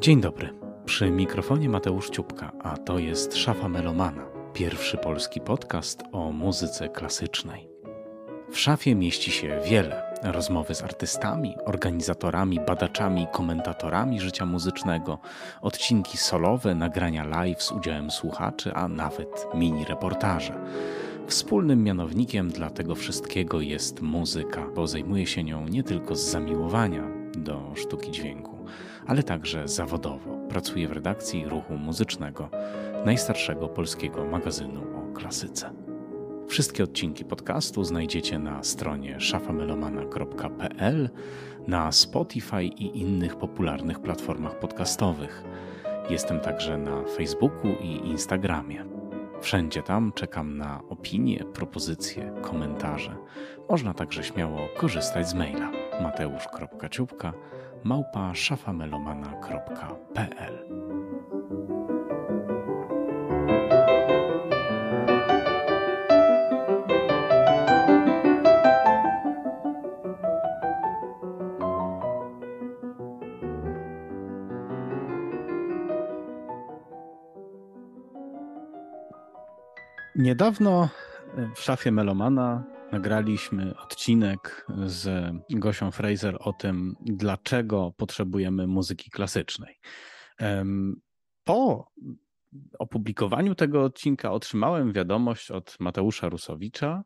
Dzień dobry. Przy mikrofonie Mateusz Ciupka, a to jest Szafa Melomana, pierwszy polski podcast o muzyce klasycznej. W szafie mieści się wiele Rozmowy z artystami, organizatorami, badaczami i komentatorami życia muzycznego, odcinki solowe, nagrania live z udziałem słuchaczy, a nawet mini reportaże. Wspólnym mianownikiem dla tego wszystkiego jest muzyka, bo zajmuję się nią nie tylko z zamiłowania do sztuki dźwięku, ale także zawodowo. Pracuję w redakcji ruchu muzycznego, najstarszego polskiego magazynu o klasyce. Wszystkie odcinki podcastu znajdziecie na stronie szafamelomana.pl, na Spotify i innych popularnych platformach podcastowych. Jestem także na Facebooku i Instagramie. Wszędzie tam czekam na opinie, propozycje, komentarze. Można także śmiało korzystać z maila mateusz.ciupka małpa szafamelomana.pl Niedawno e, w szafie Melomana nagraliśmy odcinek z Gosią Fraser o tym, dlaczego potrzebujemy muzyki klasycznej. Po opublikowaniu tego odcinka otrzymałem wiadomość od Mateusza Rusowicza,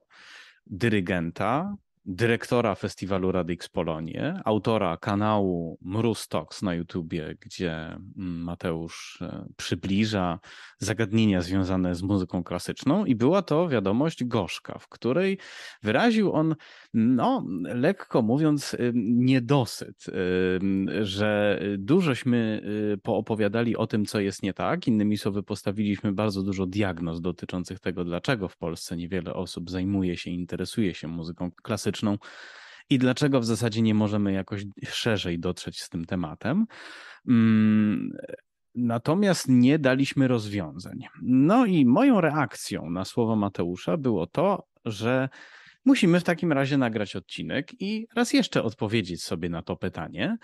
dyrygenta, dyrektora festiwalu Radix Polonie, autora kanału Mróz Talks na YouTubie, gdzie mm, Mateusz e, przybliża zagadnienia związane z muzyką klasyczną i była to wiadomość gorzka, w której wyraził on, no lekko mówiąc, e, niedosyt, e, że dużośmy poopowiadali o tym, co jest nie tak, innymi słowy postawiliśmy bardzo dużo diagnoz dotyczących tego, dlaczego w Polsce niewiele osób zajmuje się, interesuje się muzyką klasyczną, i dlaczego w zasadzie nie możemy jakoś szerzej dotrzeć z tym tematem. Mm, natomiast nie daliśmy rozwiązań. No i moją reakcją na słowo Mateusza było to, że Musimy w takim razie nagrać odcinek i raz jeszcze odpowiedzieć sobie na to pytanie.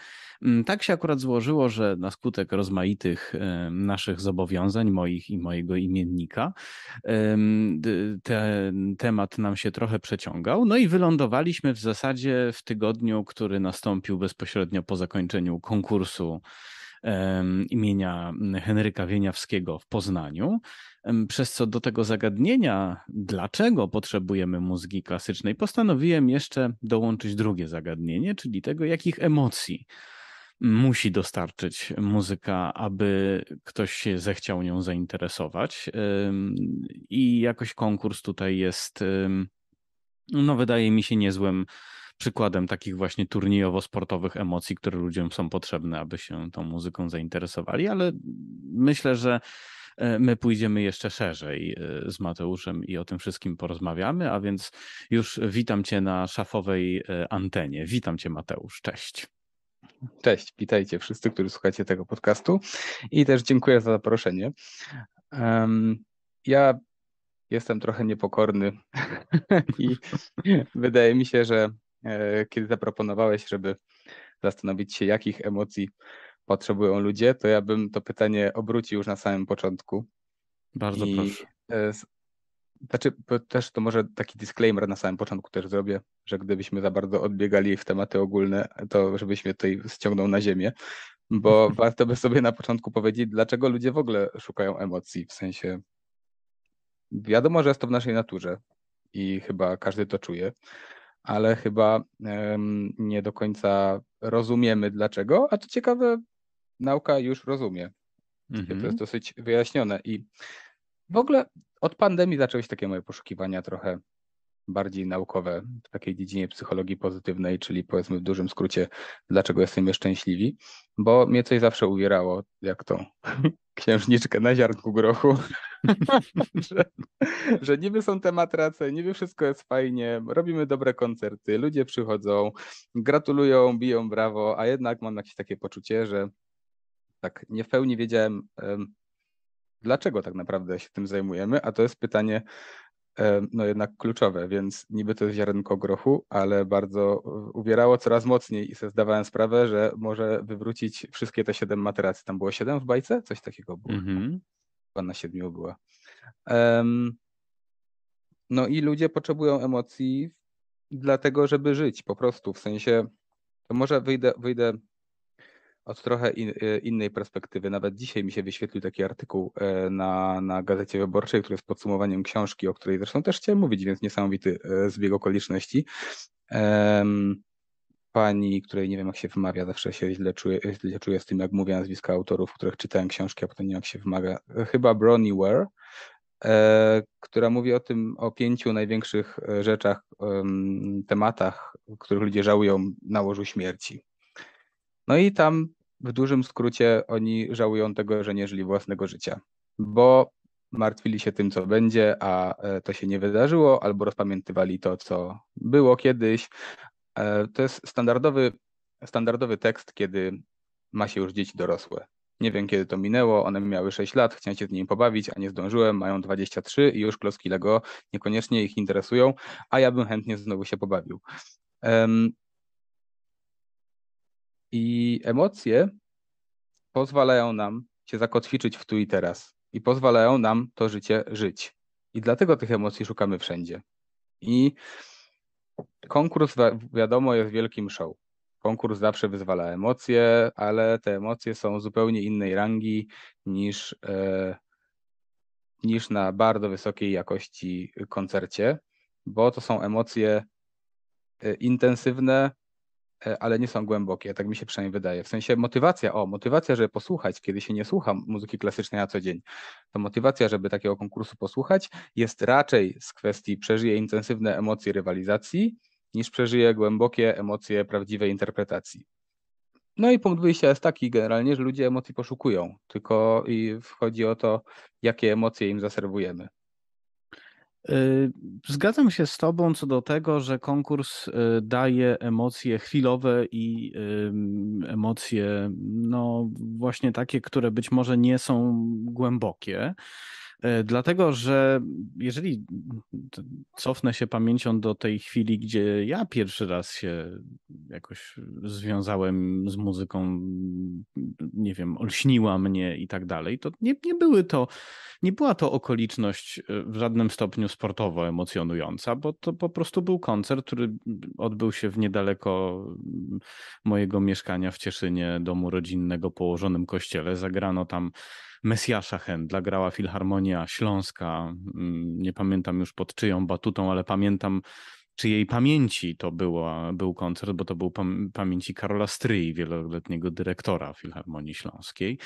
Mm, tak się akurat złożyło, że na skutek rozmaitych e, naszych zobowiązań, moich i mojego imiennika, ten temat nam się trochę przeciągał. No i wylądowaliśmy w zasadzie w tygodniu, który nastąpił bezpośrednio po zakończeniu konkursu imienia Henryka Wieniawskiego w Poznaniu, przez co do tego zagadnienia, dlaczego potrzebujemy muzyki klasycznej, postanowiłem jeszcze dołączyć drugie zagadnienie, czyli tego, jakich emocji musi dostarczyć muzyka, aby ktoś się zechciał nią zainteresować. I jakoś konkurs tutaj jest, no, wydaje mi się niezłym przykładem takich właśnie turniejowo-sportowych emocji, które ludziom są potrzebne, aby się tą muzyką zainteresowali, ale myślę, że e, my pójdziemy jeszcze szerzej e, z Mateuszem i o tym wszystkim porozmawiamy, a więc już witam Cię na szafowej e, antenie. Witam Cię Mateusz, cześć. Cześć, witajcie wszyscy, którzy słuchacie tego podcastu i też dziękuję za zaproszenie. Um, ja jestem trochę niepokorny i wydaje mi się, że E, kiedy zaproponowałeś, żeby zastanowić się, jakich emocji potrzebują ludzie, to ja bym to pytanie obrócił już na samym początku. Bardzo I, proszę. E, znaczy, też to może taki disclaimer na samym początku też zrobię, że gdybyśmy za bardzo odbiegali w tematy ogólne, to żebyśmy mnie tutaj ściągnął na ziemię, bo warto by sobie na początku powiedzieć, dlaczego ludzie w ogóle szukają emocji, w sensie wiadomo, że jest to w naszej naturze i chyba każdy to czuje, ale chyba nie do końca rozumiemy dlaczego, a to ciekawe, nauka już rozumie. Mhm. To jest mhm. dosyć wyjaśnione i w ogóle od pandemii zaczęły się takie moje poszukiwania trochę bardziej naukowe w takiej dziedzinie psychologii pozytywnej, czyli powiedzmy w dużym skrócie, dlaczego jesteśmy szczęśliwi, bo mnie coś zawsze uwierało, jak to księżniczkę na ziarnku grochu, że, że niby są te matrace, niby wszystko jest fajnie, robimy dobre koncerty, ludzie przychodzą, gratulują, biją brawo, a jednak mam jakieś takie poczucie, że tak nie w pełni wiedziałem, dlaczego tak naprawdę się tym zajmujemy, a to jest pytanie E, no jednak kluczowe, więc niby to jest ziarenko grochu, ale bardzo e, ubierało coraz mocniej i sobie zdawałem sprawę, że może wywrócić wszystkie te siedem materacji. Tam było siedem w bajce? Coś takiego było. Mhm. Chyba siedmiu była. Um, no i ludzie potrzebują emocji dlatego, żeby żyć po prostu. W sensie, to może wyjdę, wyjdę od trochę in, e, innej perspektywy. Nawet dzisiaj mi się wyświetlił taki artykuł e, na, na Gazecie Wyborczej, który jest podsumowaniem książki, o której zresztą też chciałem mówić, więc niesamowity e, zbieg okoliczności. Um, pani, której nie wiem jak się wymawia, zawsze się źle czuję, źle czuję z tym, jak mówię nazwiska autorów, których czytałem książki, a potem nie wiem jak się wymawia, chyba Bronnie Ware, e, która mówi o tym, o pięciu największych rzeczach, tematach, których ludzie żałują na łożu śmierci. No i tam w dużym skrócie oni żałują tego, że nie żyli własnego życia, bo martwili się tym, co będzie, a e, to się nie wydarzyło, albo rozpamiętywali to, co było kiedyś. E, to jest standardowy, standardowy tekst, kiedy ma się już dzieci dorosłe. Nie wiem, kiedy to minęło, one miały 6 lat, chciałem się z nimi pobawić, a nie zdążyłem, mają 23 i już klocki Lego niekoniecznie ich interesują, a ja bym chętnie znowu się pobawił. I emocje pozwalają nam się zakotwiczyć w tu i teraz i pozwalają nam to życie żyć. I dlatego tych emocji szukamy wszędzie. I konkurs, wiadomo, jest wielkim show. Konkurs zawsze wyzwala emocje, ale te emocje są zupełnie innej rangi niż, e, niż na bardzo wysokiej jakości koncercie, bo to są emocje e, intensywne, E, ale nie są głębokie, tak mi się przynajmniej wydaje. W sensie motywacja, o, motywacja, żeby posłuchać, kiedy się nie słucha muzyki klasycznej na co dzień, to motywacja, żeby takiego konkursu posłuchać, jest raczej z kwestii przeżyje intensywne emocje rywalizacji, niż przeżyje głębokie emocje prawdziwej interpretacji. No i punkt wyjścia jest taki generalnie, że ludzie emocji poszukują, tylko i chodzi o to, jakie emocje im zaserwujemy. Y, zgadzam się z Tobą co do tego, że konkurs y, daje emocje chwilowe i emocje, no właśnie takie, które być może nie są głębokie. E, dlatego, że jeżeli cofnę się pamięcią do tej chwili, gdzie ja pierwszy raz się jakoś związałem z muzyką, nie wiem, olśniła mnie i tak dalej, to nie, nie, były to, nie była to okoliczność e, w żadnym stopniu sportowo emocjonująca, bo to po prostu był koncert, który odbył się w niedaleko mojego mieszkania w Cieszynie, domu rodzinnego, położonym kościele. Zagrano tam Mesjasza Händla grała Filharmonia Śląska. Mm, nie pamiętam już pod czyją batutą, ale pamiętam czyjej pamięci to był koncert, bo to był pam pamięci Karola Stryi, wieloletniego dyrektora Filharmonii Śląskiej.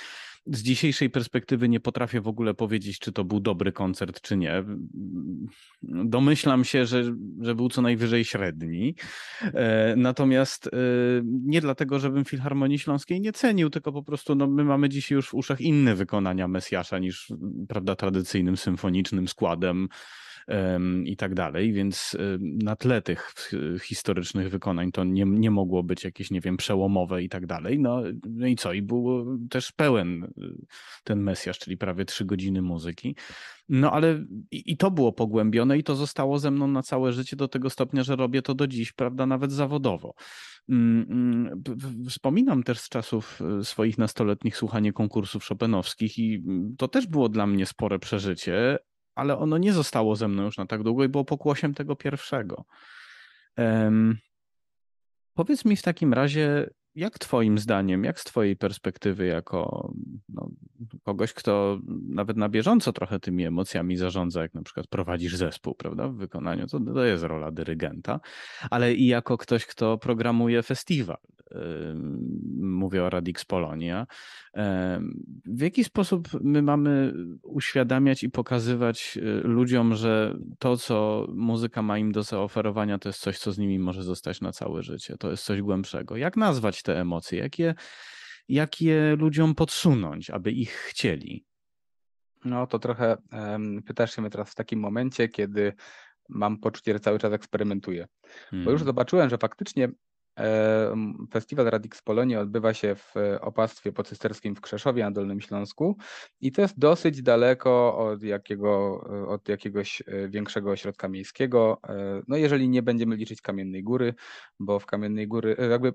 Z dzisiejszej perspektywy nie potrafię w ogóle powiedzieć, czy to był dobry koncert, czy nie. Domyślam się, że, że był co najwyżej średni. E, natomiast e, nie dlatego, żebym Filharmonii Śląskiej nie cenił, tylko po prostu no, my mamy dzisiaj już w uszach inne wykonania Mesjasza niż prawda, tradycyjnym symfonicznym składem i tak dalej, więc y, na tle tych y, historycznych wykonań to nie, nie mogło być jakieś, nie wiem, przełomowe i tak dalej. No, no i co? I był też pełen y, ten Mesjasz, czyli prawie trzy godziny muzyki. No ale i, i to było pogłębione i to zostało ze mną na całe życie do tego stopnia, że robię to do dziś, prawda, nawet zawodowo. Mm, mm, wspominam też z czasów swoich nastoletnich słuchanie konkursów szopenowskich i mm, to też było dla mnie spore przeżycie, ale ono nie zostało ze mną już na tak długo i było pokłosiem tego pierwszego. Um, powiedz mi w takim razie, jak Twoim zdaniem, jak z Twojej perspektywy, jako no, kogoś, kto nawet na bieżąco trochę tymi emocjami zarządza, jak na przykład prowadzisz zespół, prawda, w wykonaniu, to, to jest rola dyrygenta, ale i jako ktoś, kto programuje festiwal, Y, mówię o Radix Polonia. Y, w jaki sposób my mamy uświadamiać i pokazywać y, ludziom, że to, co muzyka ma im do zaoferowania, to jest coś, co z nimi może zostać na całe życie, to jest coś głębszego. Jak nazwać te emocje? Jak je, jak je ludziom podsunąć, aby ich chcieli? No to trochę um, pytasz się mnie teraz w takim momencie, kiedy mam poczucie, że cały czas eksperymentuję. Hmm. Bo już hmm. zobaczyłem, że faktycznie Festiwal Radix Polonia odbywa się w e, opactwie pocysterskim w Krzeszowie na Dolnym Śląsku i to jest dosyć daleko od, jakiego, e, od jakiegoś e, większego ośrodka miejskiego. No jeżeli nie będziemy liczyć Kamiennej Góry, bo w Kamiennej Góry, jakby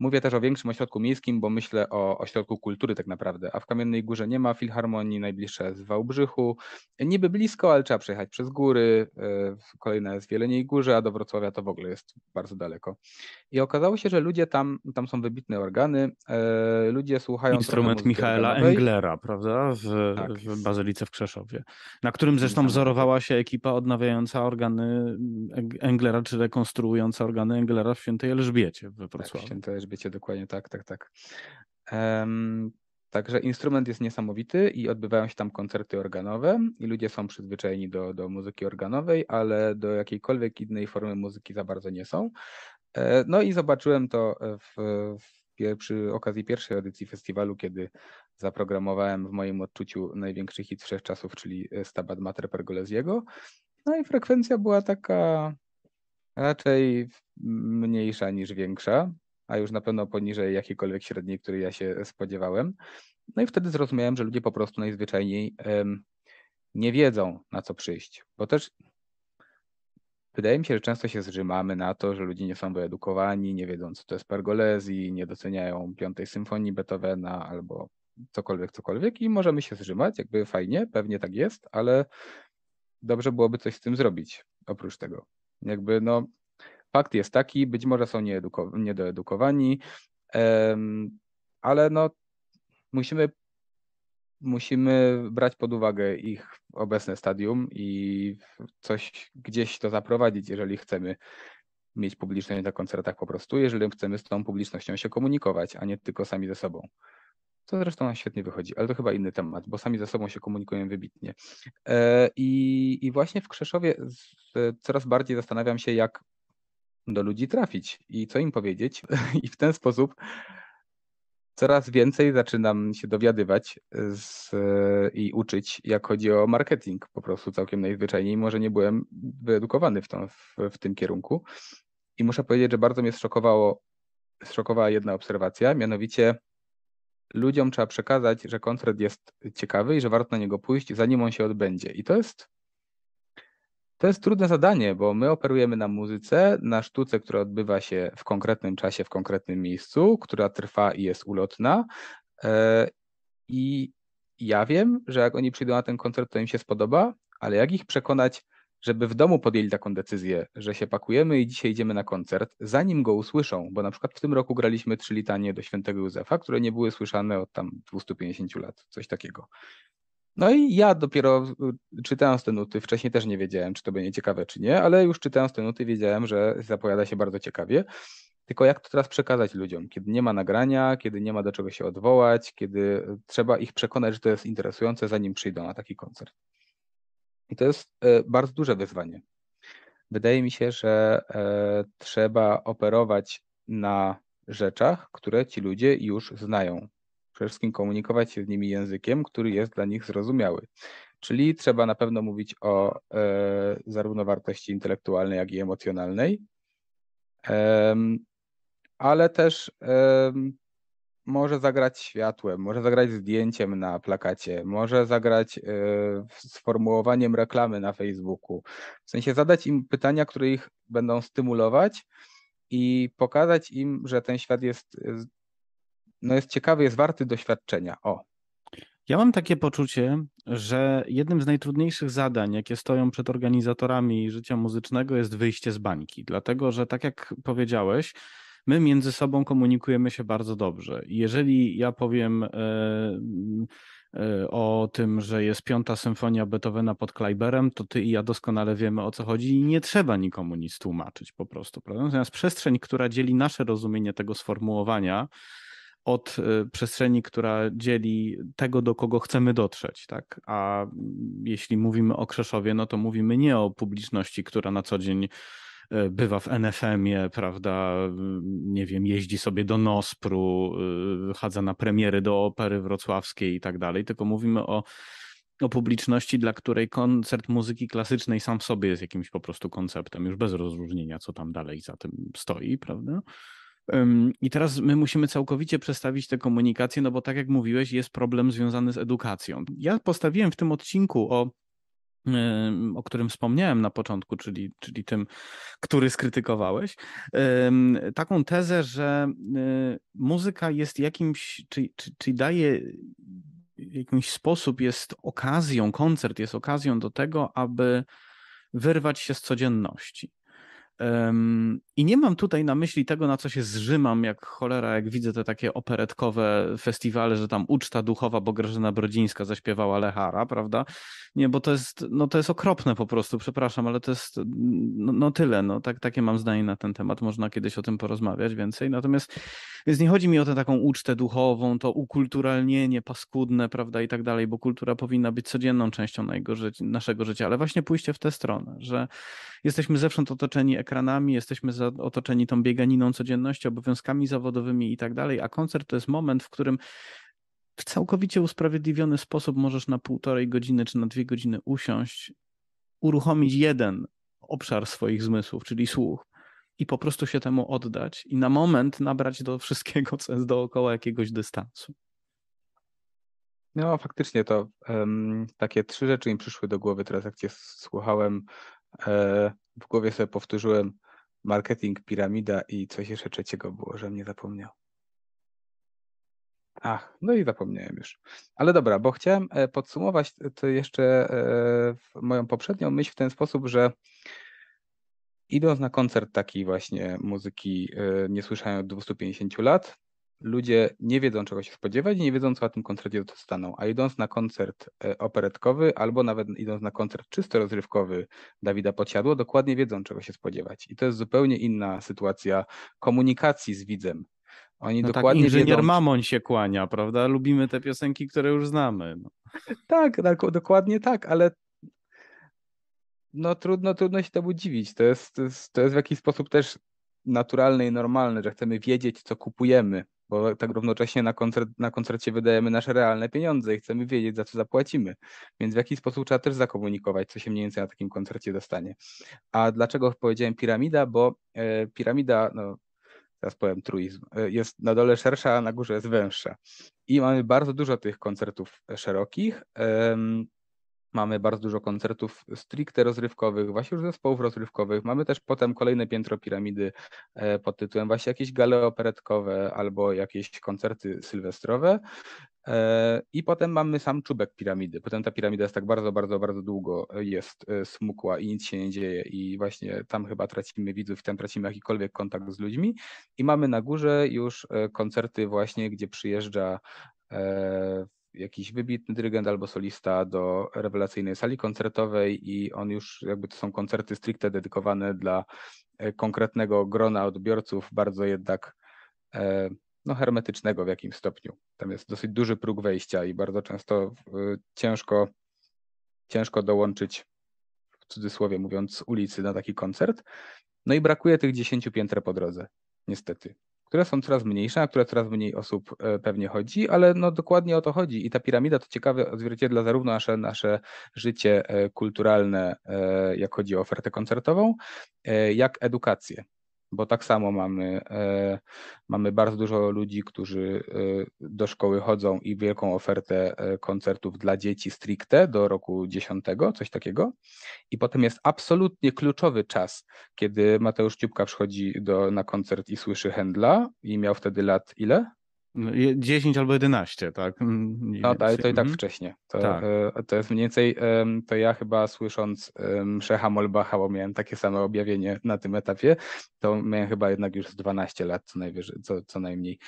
mówię też o większym ośrodku miejskim, bo myślę o ośrodku kultury tak naprawdę, a w Kamiennej Górze nie ma filharmonii, najbliższa jest w Wałbrzychu, niby blisko, ale trzeba przejechać przez góry, kolejna jest w Jeleniej Górze, a do Wrocławia to w ogóle jest bardzo daleko. I okazało się, że ludzie tam, tam są wybitne organy, e, ludzie słuchają... Instrument Michaela Englera, prawda, w, tak. w Bazylice w Krzeszowie, na którym zresztą wzorowała się ekipa odnawiająca organy Englera, czy rekonstruująca organy Englera w Świętej Elżbiecie tak, w Wrocławiu. Tak, w Świętej Elżbiecie, dokładnie, tak, tak, tak. Um, Także instrument jest niesamowity i odbywają się tam koncerty organowe i ludzie są przyzwyczajeni do, do muzyki organowej, ale do jakiejkolwiek innej formy muzyki za bardzo nie są. E, no i zobaczyłem to e, w, w, przy okazji pierwszej edycji festiwalu, kiedy zaprogramowałem w moim odczuciu największy hit wszechczasów, czyli e, Stabat Mater Pergolesiego. No i frekwencja była taka raczej mniejsza niż większa, a już na pewno poniżej jakiejkolwiek średniej, której ja się spodziewałem. No i wtedy zrozumiałem, że ludzie po prostu najzwyczajniej nie wiedzą, na co przyjść, bo też Wydaje mi się, że często się zrzymamy na to, że ludzie nie są wyedukowani, nie wiedzą, co to jest pergolezi, nie doceniają piątej symfonii Beethovena albo cokolwiek, cokolwiek i możemy się zrzymać, jakby fajnie, pewnie tak jest, ale dobrze byłoby coś z tym zrobić oprócz tego. Jakby no, fakt jest taki, być może są niedoedukowani, ale no musimy musimy brać pod uwagę ich obecne stadium i coś gdzieś to zaprowadzić, jeżeli chcemy mieć publiczność na koncertach po prostu, jeżeli chcemy z tą publicznością się komunikować, a nie tylko sami ze sobą. To zresztą nam świetnie wychodzi, ale to chyba inny temat, bo sami ze sobą się komunikujemy wybitnie. E, I, i właśnie w Krzeszowie coraz bardziej zastanawiam się, jak do ludzi trafić i co im powiedzieć. I w ten sposób coraz więcej zaczynam się dowiadywać e, z, e, i uczyć, jak chodzi o marketing, po prostu całkiem najzwyczajniej. Może nie byłem wyedukowany w, tą, w, w tym kierunku. I muszę powiedzieć, że bardzo mnie zszokowało, zszokowała jedna obserwacja, mianowicie ludziom trzeba przekazać, że koncert jest ciekawy i że warto na niego pójść, zanim on się odbędzie. I to jest to jest trudne zadanie, bo my operujemy na muzyce, na sztuce, która odbywa się w konkretnym czasie, w konkretnym miejscu, która trwa i jest ulotna. E, I ja wiem, że jak oni przyjdą na ten koncert, to im się spodoba, ale jak ich przekonać, żeby w domu podjęli taką decyzję, że się pakujemy i dzisiaj idziemy na koncert, zanim go usłyszą, bo na przykład w tym roku graliśmy trzy litanie do świętego Józefa, które nie były słyszane od tam 250 lat, coś takiego. No i ja dopiero y, czytając te nuty, wcześniej też nie wiedziałem, czy to będzie ciekawe, czy nie, ale już czytając te nuty wiedziałem, że zapowiada się bardzo ciekawie. Tylko jak to teraz przekazać ludziom, kiedy nie ma nagrania, kiedy nie ma do czego się odwołać, kiedy y, trzeba ich przekonać, że to jest interesujące, zanim przyjdą na taki koncert. I to jest y, bardzo duże wyzwanie. Wydaje mi się, że trzeba operować na rzeczach, które ci ludzie już znają, wszystkim komunikować się z nimi językiem, który jest dla nich zrozumiały. Czyli trzeba na pewno mówić o e, zarówno wartości intelektualnej, jak i emocjonalnej, e, ale też e, może zagrać światłem, może zagrać zdjęciem na plakacie, może zagrać y, e, sformułowaniem reklamy na Facebooku. W sensie zadać im pytania, które ich będą stymulować i pokazać im, że ten świat jest no jest ciekawy, jest warty doświadczenia. O. Ja mam takie poczucie, że jednym z najtrudniejszych zadań, jakie stoją przed organizatorami życia muzycznego, jest wyjście z bańki. Dlatego, że tak jak powiedziałeś, my między sobą komunikujemy się bardzo dobrze. Jeżeli ja powiem e, e, o tym, że jest piąta symfonia Beethovena pod Kleiberem, to ty i ja doskonale wiemy o co chodzi i nie trzeba nikomu nic tłumaczyć po prostu. Prawda? Natomiast przestrzeń, która dzieli nasze rozumienie tego sformułowania od y, przestrzeni, która dzieli tego, do kogo chcemy dotrzeć. Tak? A jeśli mówimy o Krzeszowie, no to mówimy nie o publiczności, która na co dzień y, bywa w NFM-ie, prawda, y, nie wiem, jeździ sobie do Nospru, chadza na premiery do Opery Wrocławskiej i tak dalej, tylko mówimy o, o publiczności, dla której koncert muzyki klasycznej sam w sobie jest jakimś po prostu konceptem, już bez rozróżnienia, co tam dalej za tym stoi, prawda? I teraz my musimy całkowicie przestawić tę komunikację, no bo tak jak mówiłeś, jest problem związany z edukacją. Ja postawiłem w tym odcinku o o którym wspomniałem na początku, czyli, czyli tym, który skrytykowałeś, taką tezę, że e, muzyka jest jakimś, czy, czy, czy daje w jakiś sposób, jest okazją, koncert jest okazją do tego, aby wyrwać się z codzienności. I nie mam tutaj na myśli tego, na co się zrzymam, jak cholera, jak widzę te takie operetkowe festiwale, że tam uczta duchowa, bo Grażyna Brodzińska zaśpiewała Lechara, prawda? Nie, bo to jest, no to jest okropne po prostu, przepraszam, ale to jest, no, no tyle, no tak, takie mam zdanie na ten temat, można kiedyś o tym porozmawiać więcej. Natomiast, więc nie chodzi mi o tę taką ucztę duchową, to ukulturalnienie paskudne, prawda, i tak dalej, bo kultura powinna być codzienną częścią ży naszego życia, ale właśnie pójście w tę stronę, że jesteśmy zewsząd otoczeni ekranami, jesteśmy otoczeni tą bieganiną codziennością, obowiązkami zawodowymi i tak dalej, a koncert to jest moment, w którym w całkowicie usprawiedliwiony sposób możesz na półtorej godziny czy na dwie godziny usiąść, uruchomić jeden obszar swoich zmysłów, czyli słuch, i po prostu się temu oddać i na moment nabrać do wszystkiego, co jest dookoła jakiegoś dystansu. No, faktycznie to um, takie trzy rzeczy mi przyszły do głowy teraz, jak cię słuchałem. E, w głowie sobie powtórzyłem marketing, piramida i coś jeszcze trzeciego było, że mnie zapomniał. Ach, no i zapomniałem już. Ale dobra, bo chciałem e, podsumować to jeszcze e, moją poprzednią myśl w ten sposób, że idąc na koncert takiej właśnie muzyki, e, nie słyszałem od 250 lat, ludzie nie wiedzą czego się spodziewać i nie wiedzą co na tym koncercie dostaną. A idąc na koncert e, operetkowy albo nawet idąc na koncert czysto rozrywkowy Dawida Podsiadło, dokładnie wiedzą czego się spodziewać. I to jest zupełnie inna sytuacja komunikacji z widzem. Oni no tak, dokładnie tak, inżynier wiedzą... Mamon się kłania, prawda? Lubimy te piosenki, które już znamy. No. Tak, tak, dokładnie tak, ale no trudno, trudno się temu dziwić. To jest, to jest, to jest w jakiś sposób też naturalne i normalne, że chcemy wiedzieć, co kupujemy, bo tak równocześnie na, koncert, na koncercie wydajemy nasze realne pieniądze i chcemy wiedzieć, za co zapłacimy. Więc w jaki sposób trzeba też zakomunikować, co się mniej więcej na takim koncercie dostanie. A dlaczego powiedziałem piramida? Bo e, piramida, no, teraz powiem truizm, e, jest na dole szersza, a na górze jest węższa. I mamy bardzo dużo tych koncertów szerokich. Mamy bardzo dużo koncertów stricte rozrywkowych, właśnie już zespołów rozrywkowych. Mamy też potem kolejne piętro piramidy e, pod tytułem właśnie jakieś gale operetkowe albo jakieś koncerty sylwestrowe. E, I potem mamy sam czubek piramidy. Potem ta piramida jest tak bardzo, bardzo, bardzo długo e, jest smukła i nic się nie dzieje i właśnie tam chyba tracimy widzów, tam tracimy jakikolwiek kontakt z ludźmi. I mamy na górze już koncerty właśnie, gdzie przyjeżdża jakiś wybitny dyrygent albo solista do rewelacyjnej sali koncertowej i on już jakby to są koncerty stricte dedykowane dla e, konkretnego grona odbiorców, bardzo jednak e, no, hermetycznego w jakimś stopniu. Tam jest dosyć duży próg wejścia i bardzo często e, ciężko, ciężko dołączyć, w cudzysłowie mówiąc, ulicy na taki koncert. No i brakuje tych 10 pięter po drodze, niestety które są coraz mniejsze, na które coraz mniej osób e, pewnie chodzi, ale no dokładnie o to chodzi. I ta piramida to ciekawe odzwierciedla zarówno nasze, nasze życie e, kulturalne, e, jak chodzi o ofertę koncertową, jak edukację bo tak samo mamy, e, mamy bardzo dużo ludzi, którzy e, do szkoły chodzą i wielką ofertę e, koncertów dla dzieci stricte do roku 10, coś takiego. I potem jest absolutnie kluczowy czas, kiedy Mateusz Ciupka przychodzi do, na koncert i słyszy Händla i miał wtedy lat ile? 10 no, albo 11, tak? Mm, no tak, to i tak mhm. wcześnie. To, tak. E, to jest mniej więcej, to ja chyba słysząc Szecha Molbacha, bo miałem takie samo objawienie na tym etapie, to miałem chyba jednak już 12 lat co, najwyżej, co, co najmniej.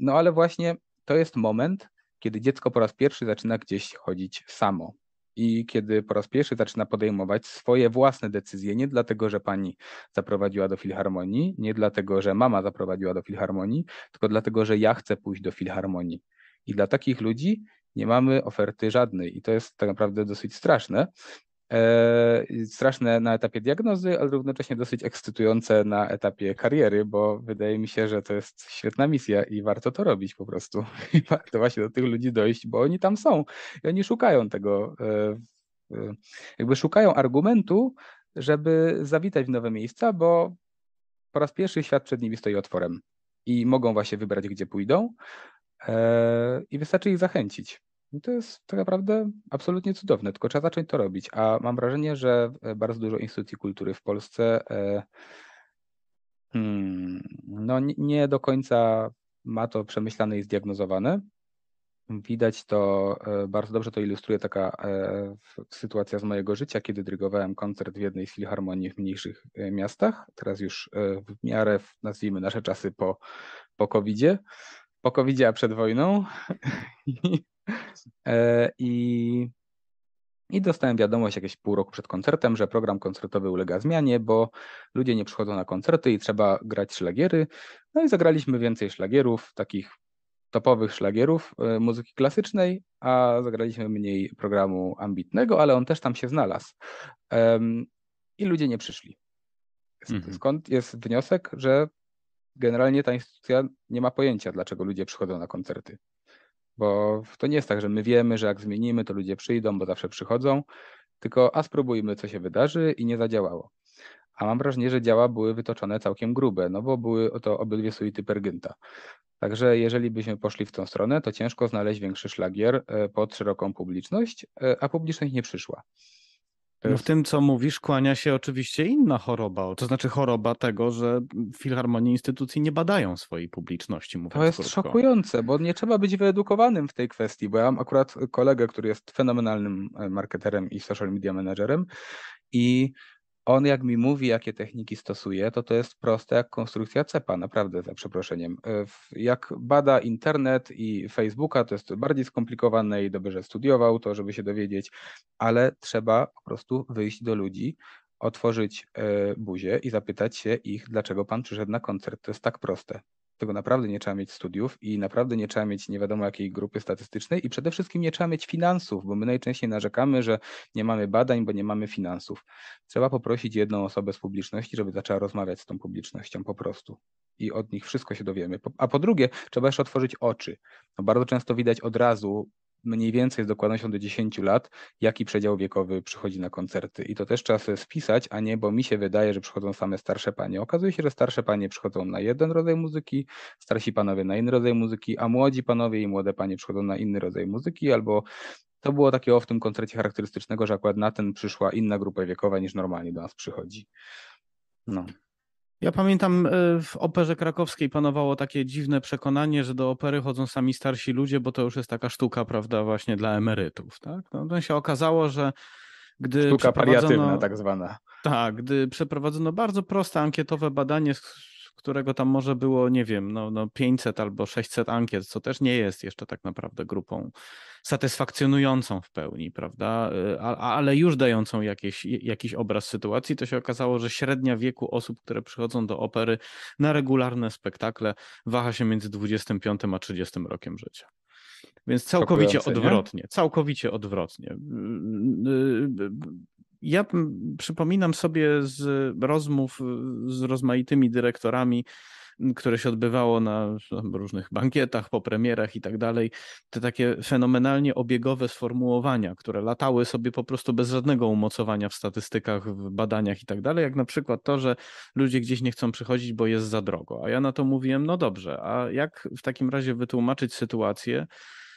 No ale właśnie to jest moment, kiedy dziecko po raz pierwszy zaczyna gdzieś chodzić samo i kiedy po raz pierwszy zaczyna podejmować swoje własne decyzje, nie dlatego, że pani zaprowadziła do filharmonii, nie dlatego, że mama zaprowadziła do filharmonii, tylko dlatego, że ja chcę pójść do filharmonii. I dla takich ludzi nie mamy oferty żadnej. I to jest tak naprawdę dosyć straszne, E, straszne na etapie diagnozy, ale równocześnie dosyć ekscytujące na etapie kariery, bo wydaje mi się, że to jest świetna misja i warto to robić po prostu. I warto właśnie do tych ludzi dojść, bo oni tam są i oni szukają tego, e, e, jakby szukają argumentu, żeby zawitać w nowe miejsca, bo po raz pierwszy świat przed nimi stoi otworem i mogą właśnie wybrać, gdzie pójdą i wystarczy ich zachęcić. No to jest tak naprawdę absolutnie cudowne, tylko trzeba zacząć to robić. A mam wrażenie, że e, bardzo dużo instytucji kultury w Polsce e, hmm, no, nie do końca ma to przemyślane i zdiagnozowane. Widać to, e, bardzo dobrze to ilustruje taka e, sytuacja z mojego życia, kiedy dyrygowałem koncert w jednej z filharmonii w mniejszych e, miastach. Teraz już e, w miarę, w- nazwijmy nasze czasy po, po COVID-zie, po covid a przed wojną. E, I, I dostałem wiadomość jakieś pół roku przed koncertem, że program koncertowy ulega zmianie, bo ludzie nie przychodzą na koncerty i trzeba grać szlagiery. No i zagraliśmy więcej szlagierów, takich topowych szlagierów e, muzyki klasycznej, a zagraliśmy mniej programu ambitnego, ale on też tam się znalazł. I ludzie nie przyszli. Mhm. Skąd jest wniosek, że generalnie ta instytucja nie ma pojęcia, dlaczego ludzie przychodzą na koncerty. Bo to nie jest tak, że my wiemy, że jak zmienimy, to ludzie przyjdą, bo zawsze przychodzą, tylko a spróbujmy, co się wydarzy i nie zadziałało. A mam wrażenie, że działa były wytoczone całkiem grube, no bo były to obydwie suity Pergynta. Także jeżeli byśmy poszli w tą stronę, to ciężko znaleźć większy szlagier e, pod szeroką publiczność, e, a publiczność nie przyszła. No w tym, co mówisz, kłania się oczywiście inna choroba, to znaczy choroba tego, że filharmonie instytucji nie badają swojej publiczności. To jest krótko. szokujące, bo nie trzeba być wyedukowanym w tej kwestii, bo ja mam akurat kolegę, który jest fenomenalnym e, marketerem i social media managerem i on jak mi mówi, jakie techniki stosuje, to to jest proste jak konstrukcja cepa, naprawdę za przeproszeniem. E, jak bada internet i Facebooka, to jest bardziej skomplikowane i dobrze studiował to, żeby się dowiedzieć, ale trzeba po prostu wyjść do ludzi, otworzyć e, buzię i zapytać się ich, dlaczego pan przyszedł na koncert. To jest tak proste tego naprawdę nie trzeba mieć studiów i naprawdę nie trzeba mieć nie wiadomo jakiej grupy statystycznej i przede wszystkim nie trzeba mieć finansów, bo my najczęściej narzekamy, że nie mamy badań, bo nie mamy finansów. Trzeba poprosić jedną osobę z publiczności, żeby zaczęła rozmawiać z tą publicznością po prostu. I od nich wszystko się dowiemy. A po drugie, trzeba jeszcze otworzyć oczy. No bardzo często widać od razu mniej więcej z dokładnością do 10 lat, jaki przedział wiekowy przychodzi na koncerty. I to też trzeba sobie spisać, a nie, bo mi się wydaje, że przychodzą same starsze panie. Okazuje się, że starsze panie przychodzą na jeden rodzaj muzyki, starsi panowie na inny rodzaj muzyki, a młodzi panowie i młode panie przychodzą na inny rodzaj muzyki albo to było o w tym koncercie charakterystycznego, że akurat na ten przyszła inna grupa wiekowa niż normalnie do nas przychodzi. No. Ja pamiętam e, w Operze Krakowskiej panowało takie dziwne przekonanie, że do opery chodzą sami starsi ludzie, bo to już jest taka sztuka, prawda, właśnie dla emerytów. Tak? No, no się okazało, że gdy Sztuka pariatywna tak zwana. Tak, gdy przeprowadzono bardzo proste ankietowe badanie, którego tam może było, nie wiem, no, no 500 albo 600 ankiet, co też nie jest jeszcze tak naprawdę grupą satysfakcjonującą w pełni, prawda? Y, ale już dającą jakieś, jakiś obraz sytuacji, to się okazało, że średnia wieku osób, które przychodzą do opery na regularne spektakle, waha się między 25 a 30 rokiem życia. Więc całkowicie Szokujący, odwrotnie, nie? całkowicie odwrotnie. Y, y, ja przypominam sobie z rozmów y, z rozmaitymi dyrektorami, które się odbywało na różnych bankietach, po premierach i tak dalej, te takie fenomenalnie obiegowe sformułowania, które latały sobie po prostu bez żadnego umocowania w statystykach, w badaniach i tak dalej, jak na przykład to, że ludzie gdzieś nie chcą przychodzić, bo jest za drogo. A ja na to mówiłem, no dobrze, a jak w takim razie wytłumaczyć sytuację,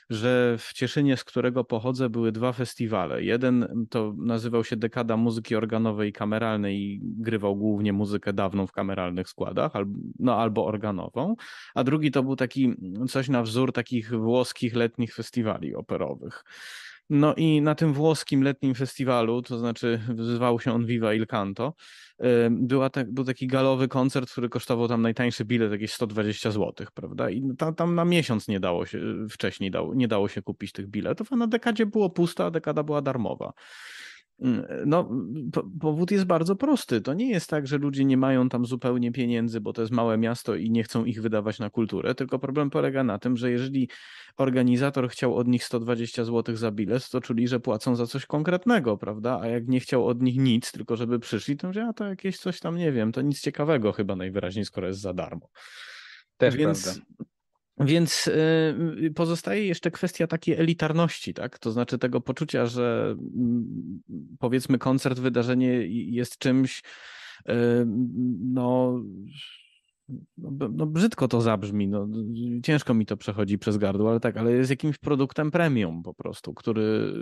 że w Cieszynie, z którego pochodzę, były dwa festiwale. Jeden mm, to nazywał się Dekada Muzyki Organowej i Kameralnej i grywał głównie muzykę dawną w kameralnych składach, no albo organową, a drugi to był taki mm, coś na wzór takich włoskich letnich festiwali operowych. No i na tym włoskim letnim festiwalu, to znaczy wyzywał się on Viva Il Canto, była tak, był taki galowy koncert, który kosztował tam najtańszy bilet jakieś 120 zł, prawda? I ta, tam na miesiąc nie dało się, wcześniej dało, nie dało się kupić tych biletów, a na dekadzie było pusta, a dekada była darmowa. Mm, no, mm, powód jest bardzo prosty. To nie jest tak, że ludzie nie mają tam zupełnie pieniędzy, bo to jest małe miasto i nie chcą ich wydawać na kulturę, tylko problem polega na tym, że jeżeli organizator chciał od nich 120 zł za bilet, to czuli, że płacą za coś konkretnego, prawda? A jak nie chciał od nich nic, tylko żeby przyszli, to mówię, a to jakieś coś tam, nie wiem, to nic ciekawego chyba najwyraźniej, skoro jest za darmo. Też Więc... prawda. Więc y, y, pozostaje jeszcze kwestia takiej elitarności, tak? To znaczy tego poczucia, że mm, powiedzmy koncert, wydarzenie jest czymś, y, no, no, no brzydko to zabrzmi, no, ciężko mi to przechodzi przez gardło, ale tak, ale jest jakimś produktem premium po prostu, który,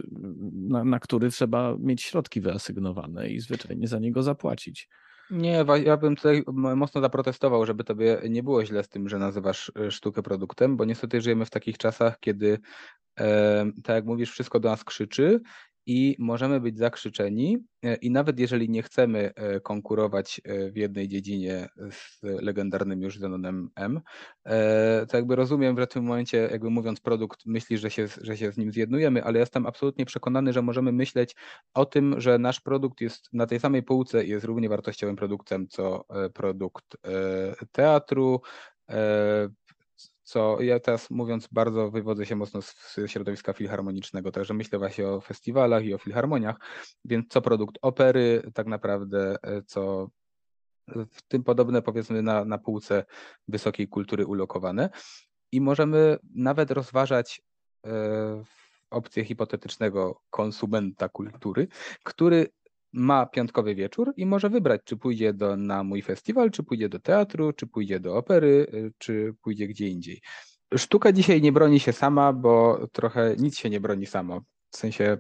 na, na który trzeba mieć środki wyasygnowane i zwyczajnie za niego zapłacić. Nie, ja bym tutaj mocno zaprotestował, żeby tobie nie było źle z tym, że nazywasz e, sztukę produktem, bo niestety żyjemy w takich czasach, kiedy, tak jak mówisz, wszystko do nas krzyczy i możemy być zakrzyczeni. E, I nawet jeżeli nie chcemy e, konkurować e, w jednej dziedzinie z legendarnym już Zenonem M, to jakby rozumiem, że w tym momencie, jakby mówiąc produkt, myślisz, że się, że się z nim zjednujemy, ale jestem absolutnie przekonany, że możemy myśleć o tym, że nasz produkt jest na tej samej półce i jest równie wartościowym produktem, co produkt teatru, co ja teraz mówiąc bardzo wywodzę się mocno z środowiska filharmonicznego, także myślę właśnie o festiwalach i o filharmoniach, więc co produkt opery, tak naprawdę e, co e, w tym podobne powiedzmy na, na półce wysokiej kultury ulokowane i możemy nawet rozważać yy, opcję hipotetycznego konsumenta kultury, który ma piątkowy wieczór i może wybrać, czy pójdzie do, na mój festiwal, czy pójdzie do teatru, czy pójdzie do opery, y, czy pójdzie gdzie indziej. Sztuka dzisiaj nie broni się sama, bo trochę nic się nie broni samo. W sensie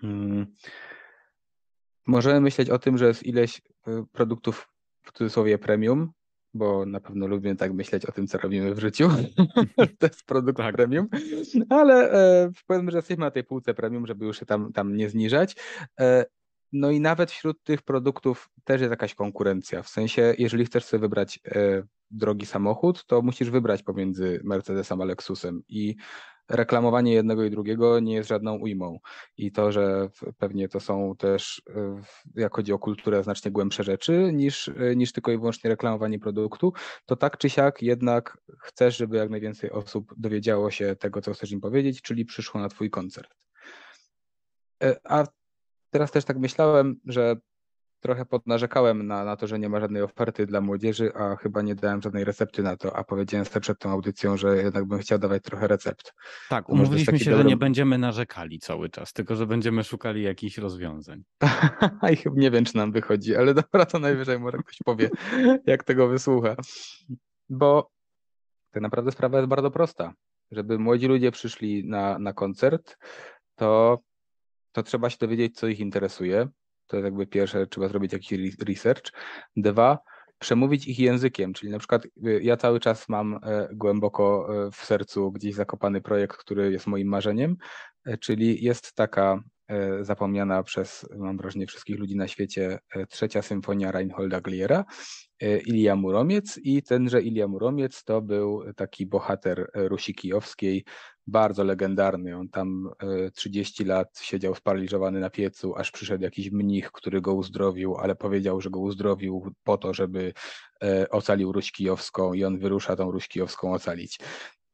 hmm, możemy myśleć o tym, że jest ileś y, produktów w cudzysłowie premium, bo na pewno lubimy tak myśleć o tym, co robimy w życiu. to jest produkt tak. premium, ale e, powiedzmy, że jesteśmy na tej półce premium, żeby już się tam, tam nie zniżać. E, no i nawet wśród tych produktów też jest jakaś konkurencja. W sensie, jeżeli chcesz sobie wybrać e, drogi samochód, to musisz wybrać pomiędzy Mercedesem a Lexusem i reklamowanie jednego i drugiego nie jest żadną ujmą. I to, że pewnie to są też, e, jak chodzi o kulturę, znacznie głębsze rzeczy niż, e, niż tylko i wyłącznie reklamowanie produktu, to tak czy siak jednak chcesz, żeby jak najwięcej osób dowiedziało się tego, co chcesz im powiedzieć, czyli przyszło na Twój koncert. A Teraz też tak myślałem, że trochę podnarzekałem na, na to, że nie ma żadnej oferty dla młodzieży, a chyba nie dałem żadnej recepty na to, a powiedziałem sobie przed tą audycją, że jednak bym chciał dawać trochę recept. Tak, umówiliśmy się, dobry... że nie będziemy narzekali cały czas, tylko że będziemy szukali jakichś rozwiązań. I chyba nie wiem, czy nam wychodzi, ale dobra, to najwyżej może ktoś powie, jak tego wysłucha. Bo tak naprawdę sprawa jest bardzo prosta. Żeby młodzi ludzie przyszli na, na koncert, to to trzeba się dowiedzieć, co ich interesuje. To jest jakby pierwsze, trzeba zrobić jakiś research. Dwa, przemówić ich językiem, czyli na przykład y, ja cały czas mam e, głęboko e, w sercu gdzieś zakopany projekt, który jest moim marzeniem, e, czyli jest taka zapomniana przez, mam wrażenie, wszystkich ludzi na świecie trzecia symfonia Reinholda Gliera, Ilia Muromiec i tenże Ilia Muromiec to był taki bohater Rusi Kijowskiej, bardzo legendarny. On tam 30 e, lat siedział sparaliżowany na piecu, aż przyszedł jakiś mnich, który go uzdrowił, ale powiedział, że go uzdrowił po to, żeby e, ocalił Ruś Kijowską i on wyrusza tą Ruś Kijowską ocalić.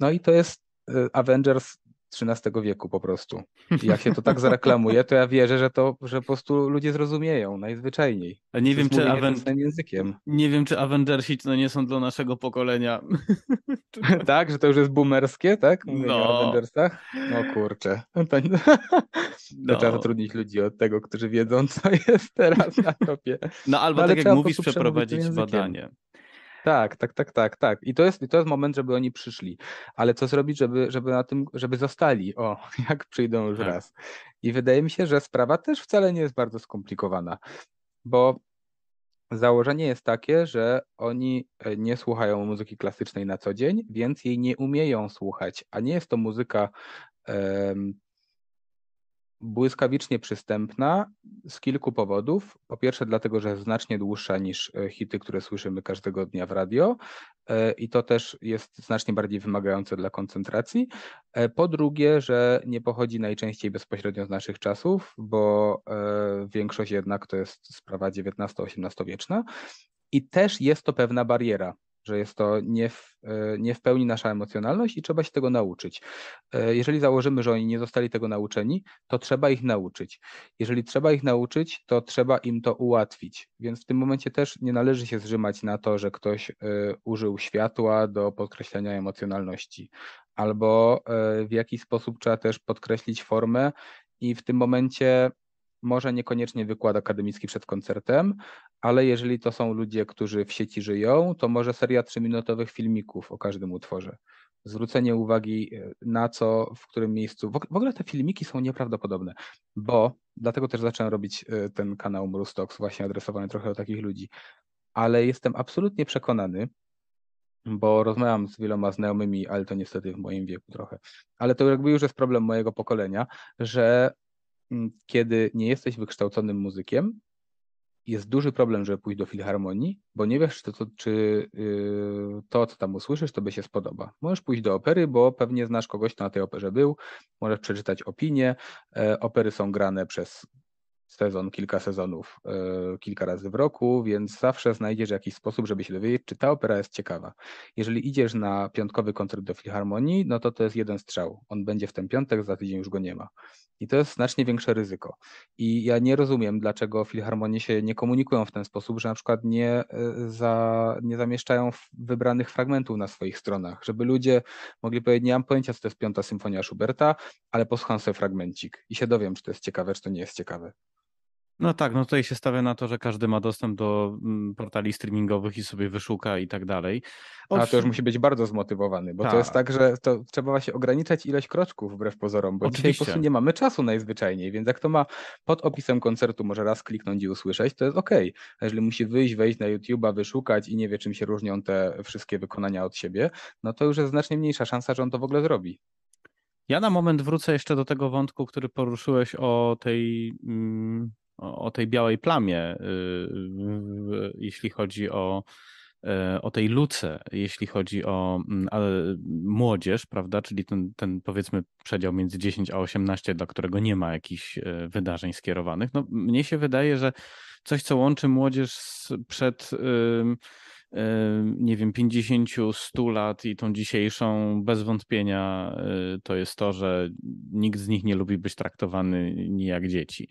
No i to jest e, Avengers XIII wieku po prostu. I jak się to tak zareklamuje, to ja wierzę, że to że po prostu ludzie zrozumieją najzwyczajniej. A nie wiem, czy Aven... językiem. nie wiem, czy Avengersi to nie są dla naszego pokolenia. tak, że to już jest boomerskie, tak? Mówię no. o Avengersach? No kurczę. To, no. trzeba zatrudnić ludzi od tego, którzy wiedzą, co jest teraz na topie. No albo no tak jak mówisz, przeprowadzić badanie. Tak, tak, tak, tak, tak. I to jest, i to jest moment, żeby oni przyszli. Ale co zrobić, żeby, żeby na tym, żeby zostali, o, jak przyjdą już tak. raz. I wydaje mi się, że sprawa też wcale nie jest bardzo skomplikowana, bo założenie jest takie, że oni e, nie słuchają muzyki klasycznej na co dzień, więc jej nie umieją słuchać, a nie jest to muzyka błyskawicznie przystępna z kilku powodów. Po pierwsze, dlatego, że jest znacznie dłuższa niż e, hity, które słyszymy każdego dnia w radio, e, i to też jest znacznie bardziej wymagające dla koncentracji. E, po drugie, że nie pochodzi najczęściej bezpośrednio z naszych czasów, bo większość jednak to jest sprawa XIX-XVIII wieczna. I też jest to pewna bariera, że jest to nie w, e, nie w pełni nasza emocjonalność i trzeba się tego nauczyć. E, jeżeli założymy, że oni nie zostali tego nauczeni, to trzeba ich nauczyć. Jeżeli trzeba ich nauczyć, to trzeba im to ułatwić. Więc w tym momencie też nie należy się zrzymać na to, że ktoś e, użył światła do podkreślenia emocjonalności. Albo w jaki sposób trzeba też podkreślić formę, i w tym momencie może niekoniecznie wykład akademicki przed koncertem, ale jeżeli to są ludzie, którzy w sieci żyją, to może seria trzyminutowych filmików o każdym utworze. Zwrócenie uwagi e, na co, w którym miejscu. W ogóle te filmiki są nieprawdopodobne, bo dlatego też zacząłem robić e, ten kanał Mrustox, właśnie adresowany trochę do takich ludzi. Ale jestem absolutnie przekonany, bo rozmawiam z wieloma znajomymi, ale to niestety w moim wieku trochę. Ale to jakby już jest problem mojego pokolenia, że Mm, kiedy nie jesteś wykształconym muzykiem, jest duży problem, żeby pójść do filharmonii, bo nie wiesz, czy, to, czy yy, to, co tam usłyszysz, to by się spodoba. Możesz pójść do opery, bo pewnie znasz kogoś, kto na tej operze był, możesz przeczytać opinie. E, opery są grane przez sezon, kilka sezonów, e, kilka razy w roku, więc zawsze znajdziesz jakiś sposób, żeby się dowiedzieć, czy ta opera jest ciekawa. Jeżeli idziesz na piątkowy koncert do Filharmonii, no to to jest jeden strzał. On będzie w ten piątek, za tydzień już go nie ma. I to jest znacznie większe ryzyko. I ja nie rozumiem, dlaczego filharmonie się nie komunikują w ten sposób, że na przykład nie, e, za, nie zamieszczają wybranych fragmentów na swoich stronach, żeby ludzie mogli powiedzieć, nie mam pojęcia, co to jest piąta symfonia Schuberta, ale posłucham sobie fragmencik i się dowiem, czy to jest ciekawe, czy to nie jest ciekawe. No tak, no tutaj się stawia na to, że każdy ma dostęp do mm, portali streamingowych i sobie wyszuka i tak dalej. Owszem. A to już musi być bardzo zmotywowany, bo to jest tak. tak, że to trzeba właśnie ograniczać ilość kroczków wbrew pozorom, bo Oczywiście. dzisiaj po prostu nie mamy czasu najzwyczajniej, więc jak to ma pod opisem koncertu może raz kliknąć i usłyszeć, to jest ok. A jeżeli musi wyjść, wejść na YouTube'a, wyszukać i nie wie czym się różnią te wszystkie wykonania od siebie, no to już jest znacznie mniejsza szansa, że on to w ogóle zrobi. Ja na moment wrócę jeszcze do tego wątku, który poruszyłeś o tej mm, o, tej białej plamie, y, jeśli chodzi o, e, o tej luce, jeśli chodzi o mm, młodzież, prawda, czyli ten, ten powiedzmy przedział między 10 a 18, dla którego nie ma jakichś e, wydarzeń skierowanych. No, mnie się wydaje, że coś, co łączy młodzież z, przed. Yy, nie wiem, 50, 100 lat i tą dzisiejszą, bez wątpienia y, to jest to, że nikt z nich nie lubi być traktowany nie jak dzieci.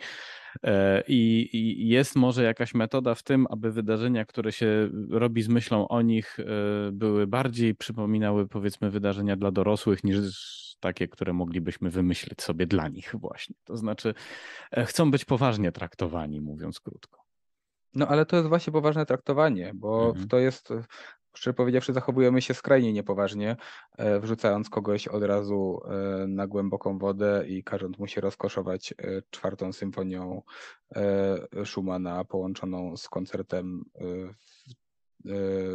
E, I, I jest może jakaś metoda w tym, aby wydarzenia, które się robi z myślą o nich, e, były bardziej przypominały, powiedzmy, wydarzenia dla dorosłych niż takie, które moglibyśmy wymyślić sobie dla nich, właśnie. To znaczy, e, chcą być poważnie traktowani, mówiąc krótko. No ale to jest właśnie poważne traktowanie, bo mhm. to jest, szczerze powiedziawszy, zachowujemy się skrajnie niepoważnie, e, wrzucając kogoś od razu e, na głęboką wodę i każąc mu się rozkoszować e, czwartą symfonią Schumana połączoną z koncertem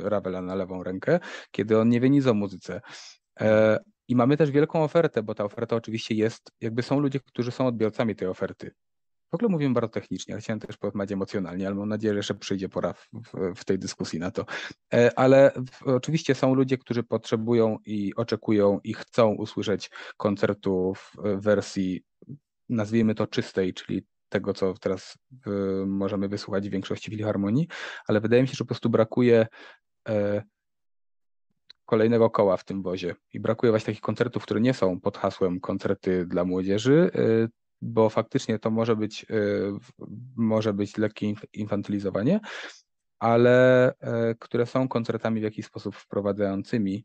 Ravela na lewą rękę, kiedy on nie wie nic o muzyce. I mamy też wielką ofertę, bo ta oferta oczywiście jest, jakby są ludzie, którzy są odbiorcami tej oferty. W ogóle mówimy bardzo technicznie, chciałem też porozmawiać emocjonalnie, ale mam nadzieję, że przyjdzie pora w, w tej dyskusji na to. E, ale w, oczywiście są ludzie, którzy potrzebują i oczekują i chcą usłyszeć koncertu w wersji, nazwijmy to czystej, czyli tego, co teraz y, możemy wysłuchać w większości filharmonii, ale wydaje mi się, że po prostu brakuje y, kolejnego koła w tym wozie i brakuje właśnie takich koncertów, które nie są pod hasłem koncerty dla młodzieży, y, bo faktycznie to może być, y, może być lekkie infantylizowanie, ale e, które są koncertami w jakiś sposób wprowadzającymi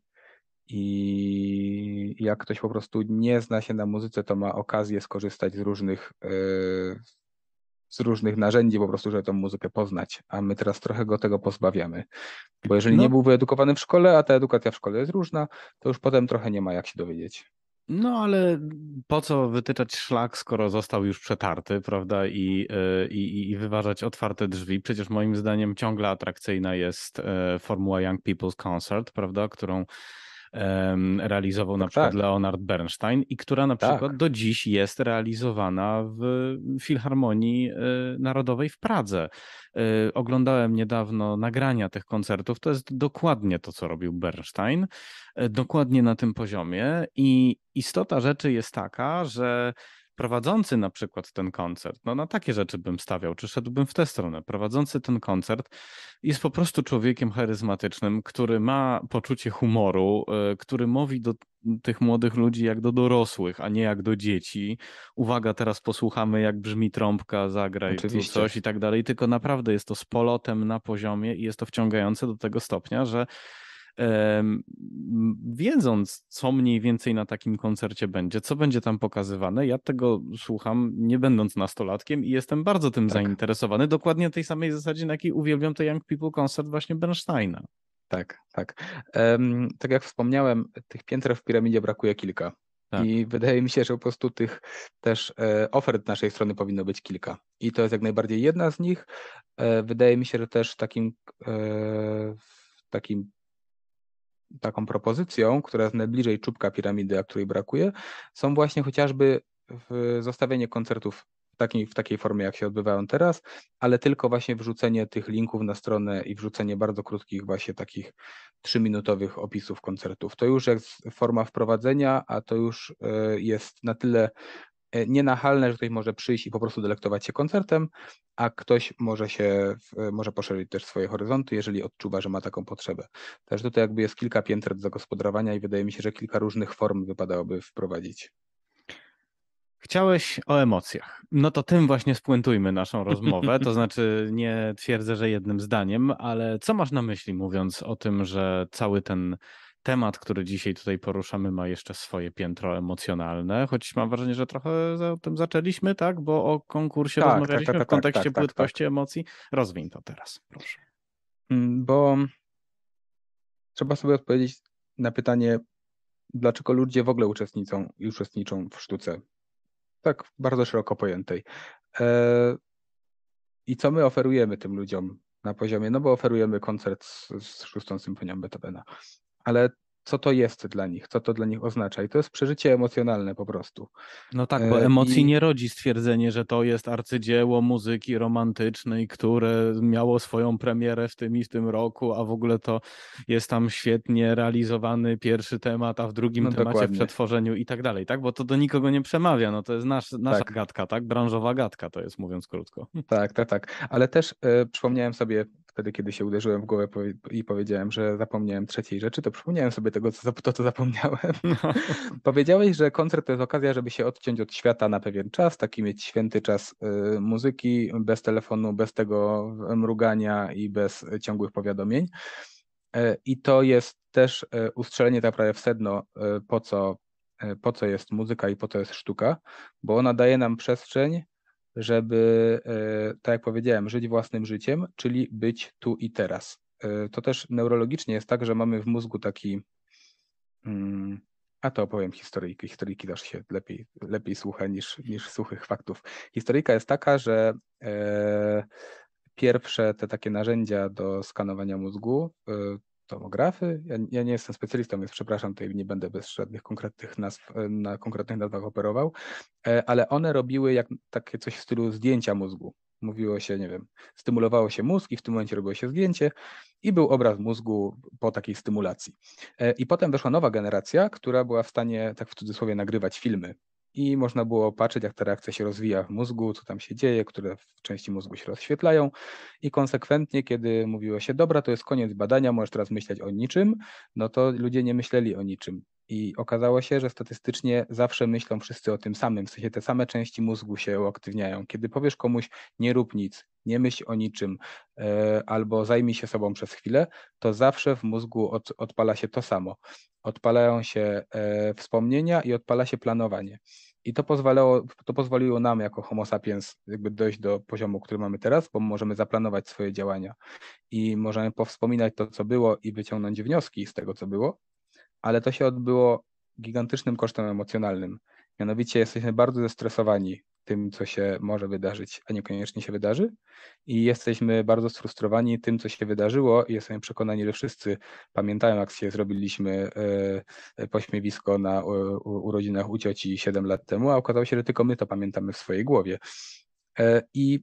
i jak ktoś po prostu nie zna się na muzyce, to ma okazję skorzystać z różnych, e, z różnych narzędzi po prostu, żeby tą muzykę poznać, a my teraz trochę go tego pozbawiamy. Bo jeżeli no. nie był wyedukowany w szkole, a ta edukacja w szkole jest różna, to już potem trochę nie ma jak się dowiedzieć. No ale po co wytyczać szlak, skoro został już przetarty, prawda? I, e, i, i wyważać otwarte drzwi. Przecież moim zdaniem ciągle atrakcyjna jest e, formuła Young People's Concert, prawda? Którą realizował tak, na przykład tak. Leonard Bernstein i która na tak. przykład do dziś jest realizowana w Filharmonii y, Narodowej w Pradze. Y, oglądałem niedawno nagrania tych koncertów, to jest dokładnie to, co robił Bernstein, y, dokładnie na tym poziomie i istota rzeczy jest taka, że prowadzący na przykład ten koncert, no na takie rzeczy bym stawiał, czy szedłbym w tę stronę. Prowadzący ten koncert jest po prostu człowiekiem charyzmatycznym, który ma poczucie humoru, y, który mówi do tych młodych ludzi jak do dorosłych, a nie jak do dzieci. Uwaga, teraz posłuchamy, jak brzmi trąbka, zagraj Oczywiście. tu coś i tak dalej. Tylko naprawdę jest to z polotem na poziomie i jest to wciągające do tego stopnia, że wiedząc, co mniej więcej na takim koncercie będzie, co będzie tam pokazywane, ja tego słucham, nie będąc nastolatkiem i jestem bardzo tym tak. zainteresowany, dokładnie tej samej zasadzie, na jakiej uwielbiam te Young People koncert właśnie Bernsteina. Tak, tak. Um, tak jak wspomniałem, tych pięter w piramidzie brakuje kilka. Tak. I wydaje mi się, że po prostu tych też e, ofert naszej strony powinno być kilka. I to jest jak najbardziej jedna z nich. E, wydaje mi się, że też takim, e, takim taką propozycją, która jest najbliżej czubka piramidy, a której brakuje, są właśnie chociażby zostawienie koncertów w takiej, w takiej formie, jak się odbywają teraz, ale tylko właśnie wrzucenie tych linków na stronę i wrzucenie bardzo krótkich, właśnie takich trzyminutowych opisów koncertów. To już jest forma wprowadzenia, a to już e, jest na tyle E, nienachalne, że ktoś może przyjść i po prostu delektować się koncertem, a ktoś może się, e, może poszerzyć też swoje horyzonty, jeżeli odczuwa, że ma taką potrzebę. Także tutaj jakby jest kilka pięter do zagospodarowania i wydaje mi się, że kilka różnych form wypadałoby wprowadzić. Chciałeś o emocjach. No to tym właśnie spuentujmy naszą rozmowę. To znaczy, nie twierdzę, że jednym zdaniem, ale co masz na myśli, mówiąc o tym, że cały ten temat, który dzisiaj tutaj poruszamy, ma jeszcze swoje piętro emocjonalne, choć mam wrażenie, że trochę o tym zaczęliśmy, tak? Bo o konkursie tak, rozmawialiśmy tak, tak, w tak, kontekście tak, tak, płytkości emocji. Rozwiń to teraz, proszę. Mm, bo trzeba sobie odpowiedzieć na pytanie, dlaczego ludzie w ogóle uczestniczą i uczestniczą w sztuce. Tak bardzo szeroko pojętej. E, I co my oferujemy tym ludziom na poziomie, no bo oferujemy koncert z, z szóstą symfonią Beethovena ale co to jest dla nich, co to dla nich oznacza. I to jest przeżycie emocjonalne po prostu. No tak, bo e, emocji I... nie rodzi stwierdzenie, że to jest arcydzieło muzyki romantycznej, które miało swoją premierę w tym i w tym roku, a w ogóle to jest tam świetnie realizowany pierwszy temat, a w drugim no, temacie dokładnie. w przetworzeniu i tak dalej, tak? Bo to do nikogo nie przemawia, no to jest nasz, nasza tak. gadka, tak? Branżowa gadka to jest, mówiąc krótko. Tak, tak, tak. Ale też y, przypomniałem sobie wtedy, kiedy się uderzyłem w głowę i powiedziałem, że zapomniałem trzeciej rzeczy, to przypomniałem sobie tego, co, to, co zapomniałem. No. Powiedziałeś, że koncert to jest okazja, żeby się odciąć od świata na pewien czas, taki mieć święty czas y, muzyki, bez telefonu, bez tego e, mrugania i bez e, ciągłych powiadomień. E, I to jest też ustrzelenie tak naprawdę w sedno, po co, po co jest muzyka i po co jest sztuka, bo ona daje nam przestrzeń żeby, e, tak jak powiedziałem, żyć własnym życiem, czyli być tu i teraz. E, to też neurologicznie jest tak, że mamy w mózgu taki. Mm, a to opowiem historyjki. Historyjki też się lepiej, lepiej słucha niż, niż suchych faktów. Historyjka jest taka, że e, pierwsze te takie narzędzia do skanowania mózgu tomografy. Ja, ja, nie jestem specjalistą, więc przepraszam, tutaj nie będę bez żadnych konkretnych nazw, e, na konkretnych nazwach operował, e, ale one robiły jak takie coś w stylu zdjęcia mózgu. Mówiło się, nie wiem, stymulowało się mózg i w tym momencie robiło się zdjęcie i był obraz mózgu po takiej stymulacji. E, I potem weszła nowa generacja, która była w stanie, tak w cudzysłowie, nagrywać filmy i można było patrzeć, jak ta reakcja się rozwija w mózgu, co tam się dzieje, które w części mózgu się rozświetlają i konsekwentnie, kiedy mówiło się, dobra, to jest koniec badania, możesz teraz myśleć o niczym, no to ludzie nie myśleli o niczym. I okazało się, że statystycznie zawsze myślą wszyscy o tym samym, w sensie te same części mózgu się uaktywniają. Kiedy powiesz komuś nie rób nic, nie myśl o niczym e, albo zajmij się sobą przez chwilę, to zawsze w mózgu od, odpala się to samo. Odpalają się e, wspomnienia i odpala się planowanie. I to pozwalało, to pozwoliło nam jako Homo sapiens jakby dojść do poziomu, który mamy teraz, bo możemy zaplanować swoje działania i możemy powspominać to, co było i wyciągnąć wnioski z tego, co było, ale to się odbyło gigantycznym kosztem emocjonalnym. Mianowicie jesteśmy bardzo zestresowani tym, co się może wydarzyć, a niekoniecznie się wydarzy. I jesteśmy bardzo sfrustrowani tym, co się wydarzyło. I jesteśmy przekonani, że wszyscy pamiętają, jak się zrobiliśmy e, e, pośmiewisko na urodzinach u cioci 7 lat temu, a okazało się, że tylko my to pamiętamy w swojej głowie. E, I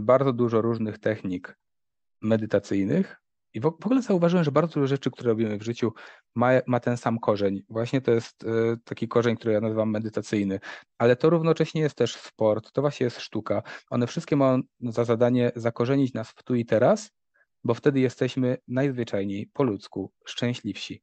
bardzo dużo różnych technik medytacyjnych i w ogóle zauważyłem, że bardzo dużo rzeczy, które robimy w życiu, ma, ma ten sam korzeń. Właśnie to jest e, taki korzeń, który ja nazywam medytacyjny, ale to równocześnie jest też sport, to właśnie jest sztuka. One wszystkie mają za zadanie zakorzenić nas w tu i teraz, bo wtedy jesteśmy najzwyczajniej po ludzku szczęśliwsi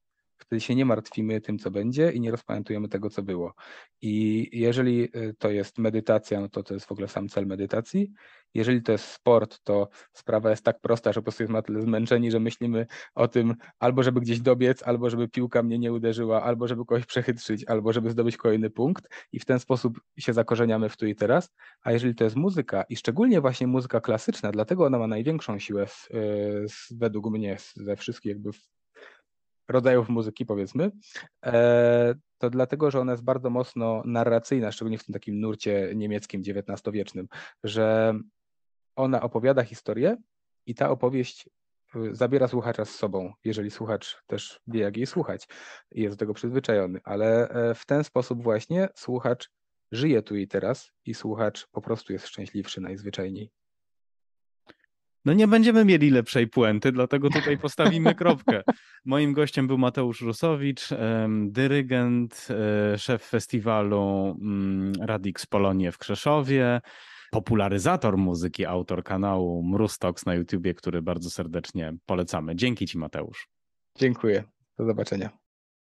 wtedy się nie martwimy tym, co będzie i nie rozpamiętujemy tego, co było. I jeżeli y, to jest medytacja, no to to jest w ogóle sam cel medytacji. Jeżeli to jest sport, to sprawa jest tak prosta, że po prostu jesteśmy na tyle zmęczeni, że myślimy o tym, albo żeby gdzieś dobiec, albo żeby piłka mnie nie uderzyła, albo żeby kogoś przechytrzyć, albo żeby zdobyć kolejny punkt i w ten sposób się zakorzeniamy w tu i teraz. A jeżeli to jest muzyka i szczególnie właśnie muzyka klasyczna, dlatego ona ma największą siłę y, z, według mnie ze wszystkich jakby rodzajów muzyki, powiedzmy, e, to dlatego, że ona jest bardzo mocno narracyjna, szczególnie w tym takim nurcie niemieckim XIX-wiecznym, że ona opowiada historię i ta opowieść y, zabiera słuchacza z sobą, jeżeli słuchacz też wie, jak jej słuchać i jest do tego przyzwyczajony, ale e, w ten sposób właśnie słuchacz żyje tu i teraz i słuchacz po prostu jest szczęśliwszy najzwyczajniej no nie będziemy mieli lepszej puenty, dlatego tutaj postawimy kropkę. Moim gościem był Mateusz Rusowicz, dyrygent, e, szef festiwalu mm, Radix Polonie w Krzeszowie, popularyzator muzyki, autor kanału Mrustox na YouTubie, który bardzo serdecznie polecamy. Dzięki Ci Mateusz. Dziękuję. Do zobaczenia.